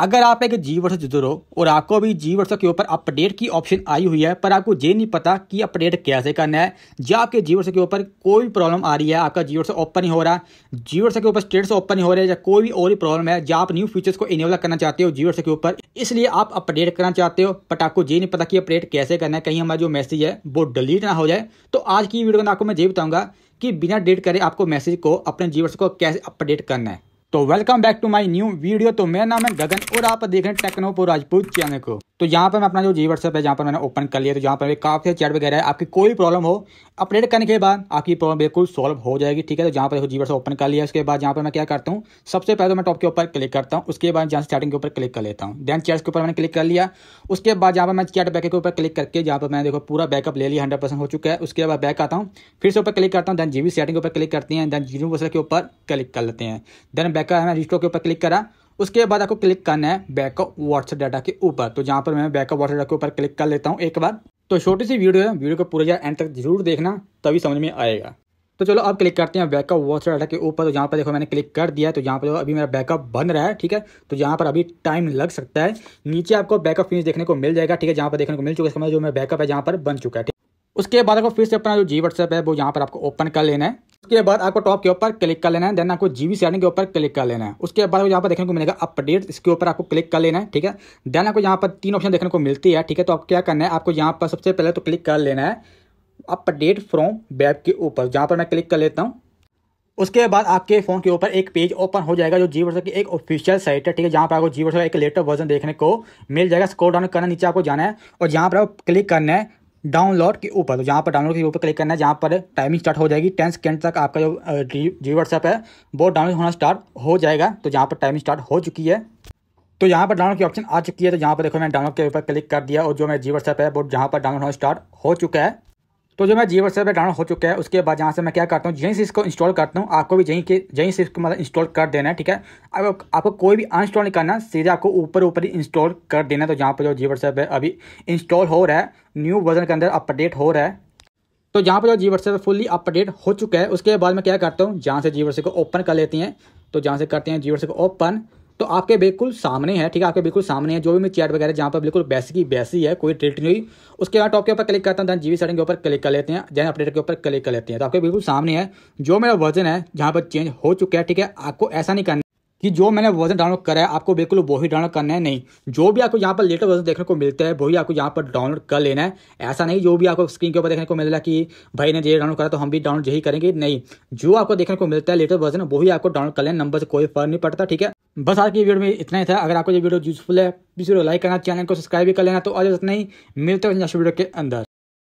अगर आप एक जी वर्ष जुड़ हो और आपको अभी जी वर्ष के ऊपर अपडेट की ऑप्शन आई हुई है पर आपको ये नहीं पता कि अपडेट कैसे करना है या आपके जी वर्ष के ऊपर कोई भी प्रॉब्लम आ रही है आपका जी वर्ष ओपन नहीं हो रहा जी वर्ष के ऊपर स्टेट्स ओपन नहीं हो रहा है या कोई भी और भी प्रॉब्लम है जहाँ आप न्यू फीचर्स को इनेबल करना चाहते हो जी वर्ष के ऊपर इसलिए आप अपडेट करना चाहते हो बट आपको ये नहीं पता कि अपडेट कैसे करना है कहीं हमारा जो मैसेज है वो डिलीट ना हो जाए तो आज की वीडियो में आपको मैं ये बताऊँगा कि बिना डिलीट करे आपको मैसेज को अपने जी वर्ष को कैसे अपडेट करना है तो welcome back to my new video तो मेरा नाम है गगन और आप देख रहे हैं टेक्नोपो राजपूत चैनल को तो यहाँ पर मैं अपना जो जी व्हाट्सएप है जहाँ पर मैंने ओपन कर लिया तो यहाँ पर काफ़ी चैट वगैरह है आपकी कोई प्रॉब्लम हो अपडेट करने के बाद आपकी प्रॉब्लम बिल्कुल सॉल्व हो जाएगी ठीक है तो जहाँ पर जी व्हाट्सएप ओपन कर लिया उसके बाद यहाँ पर मैं क्या करता हूँ सबसे पहले तो मैं टॉप के ऊपर क्लिक करता हूँ उसके बाद जहाँ स्टार्टिंग के ऊपर क्लिक कर लेता हूँ देन चैट्स के ऊपर मैंने क्लिक कर लिया उसके बाद जहाँ पर मैं चैट बैक के ऊपर क्लिक करके जहाँ पर मैंने देखो पूरा बैकअप ले लिया हंड्रेड हो चुका है उसके बाद बैक आता हूँ फिर से ऊपर क्लिक करता हूँ देन जीवी सेटिंग के ऊपर क्लिक करते हैं देन जी के ऊपर क्लिक कर लेते हैं देन बैकअप है मैं रिस्टोर के ऊपर क्लिक करा उसके बाद आपको क्लिक करना है बैकअप व्हाट्सएप डाटा के ऊपर तो जहाँ पर मैं बैकअप व्हाट्सएप डाटा के ऊपर क्लिक कर लेता हूँ एक बार तो छोटी सी वीडियो है वीडियो को पूरा या एंड तक जरूर देखना तभी समझ में आएगा तो चलो अब क्लिक करते हैं बैकअप वॉच डाटा के ऊपर तो जहाँ पर देखो मैंने क्लिक कर दिया तो यहाँ पर अभी मेरा बैकअप बन रहा है ठीक है तो यहाँ पर अभी टाइम लग सकता है नीचे आपको बैकअप फिनिश देखने को मिल जाएगा ठीक है जहाँ पर देखने को मिल चुका है मतलब जो मेरा बैकअप है जहाँ पर बन चुका है ठीक उसके बाद आपको फिर से अपना जो जी व्हाट्सएप है वो यहाँ पर आपको ओपन कर लेना है उसके बाद आपको टॉप के ऊपर क्लिक कर लेना है देन आपको जीवी सेटिंग के ऊपर क्लिक कर लेना है उसके बाद यहाँ पर देखने को मिलेगा अपडेट इसके ऊपर आपको क्लिक कर लेना है ठीक है देन आपको यहाँ पर तीन ऑप्शन देखने को मिलती है ठीक है तो आपको क्या करना है आपको यहाँ पर सबसे पहले तो क्लिक कर लेना है अपडेट फ्रॉम बैप के ऊपर जहाँ पर मैं क्लिक कर लेता हूँ उसके बाद आपके फ़ोन के ऊपर एक पेज ओपन हो जाएगा जो जी वर्सर की एक ऑफिशियल साइट है ठीक है जहाँ पर आपको जी वर्सर का एक लेटर वर्जन देखने को मिल जाएगा स्कोर डाउन करना नीचे आपको जाना है और जहाँ पर आपको क्लिक करना है डाउनलोड के ऊपर तो जहाँ पर डाउनलोड के ऊपर क्लिक करना है जहाँ पर टाइमिंग स्टार्ट हो जाएगी टेन सेकेंड तक आपका जो जी व्हाट्सएप है वो डाउनलोड होना स्टार्ट हो जाएगा तो जहाँ पर टाइमिंग स्टार्ट हो चुकी है तो यहाँ पर डाउनलोड की ऑप्शन आ चुकी है तो यहाँ पर देखो मैंने डाउनलोड के ऊपर क्लिक कर दिया और जो मेरा जी व्हाट्सएप है वो जहाँ पर डाउनलोड होना स्टार्ट हो चुका है तो जो मैं जीवर सर्वर डाउन हो चुका है उसके बाद यहाँ से मैं क्या करता हूँ जहीं से इसको इंस्टॉल करता हूँ आपको भी यहीं के जहीं से इसको मतलब इंस्टॉल कर देना है ठीक है अब आपको कोई भी अनस्टॉल नहीं करना सीधे आपको ऊपर ऊपर ही इंस्टॉल कर देना है तो जहाँ पर जो जीवर सर्वर अभी इंस्टॉल हो रहा है न्यू वर्जन के अंदर अपडेट हो रहा है तो जहाँ पर जो जीवर सर्वर फुल्ली अपडेट हो चुका है उसके बाद मैं क्या करता हूँ जहाँ से जीवर से को ओपन कर लेती हैं तो जहाँ से करते हैं जीवर से को ओपन तो आपके बिल्कुल सामने है ठीक है आपके बिल्कुल सामने है जो भी मेरी चैट वगैरह जहाँ पर बिल्कुल बेसिक ही बेसी है कोई ट्रिट नहीं हुई उसके बाद टॉप के ऊपर क्लिक करता हूँ जीवी सेटिंग के ऊपर क्लिक कर लेते हैं जैन अपडेट के ऊपर क्लिक कर लेते हैं तो आपके बिल्कुल सामने है जो मेरा वर्जन है जहाँ पर चेंज हो चुका है ठीक है आपको ऐसा नहीं करना कि जो मैंने वर्जन डाउनलोड करा है आपको बिल्कुल वही डाउनलोड करना है नहीं जो भी आपको यहाँ पर लेटेस्ट वर्जन देखने को मिलता है वही आपको यहाँ पर डाउनलोड कर लेना है ऐसा नहीं जो भी आपको स्क्रीन के ऊपर देखने को मिल रहा है कि भाई ने ये डाउनलोड करा तो हम भी डाउनलोड यही करेंगे नहीं जो आपको देखने को मिलता है लेटेस्ट वर्जन वही आपको डाउनलोड कर लेना नंबर से कोई फर्क नहीं पड़ता ठीक है बस आज की वीडियो में इतना ही था अगर आपको ये वीडियो यूजफुल है प्लीज़ वीडियो लाइक करना चैनल को सब्सक्राइब भी कर लेना तो आज इतना ही मिलते हैं वीडियो के अंदर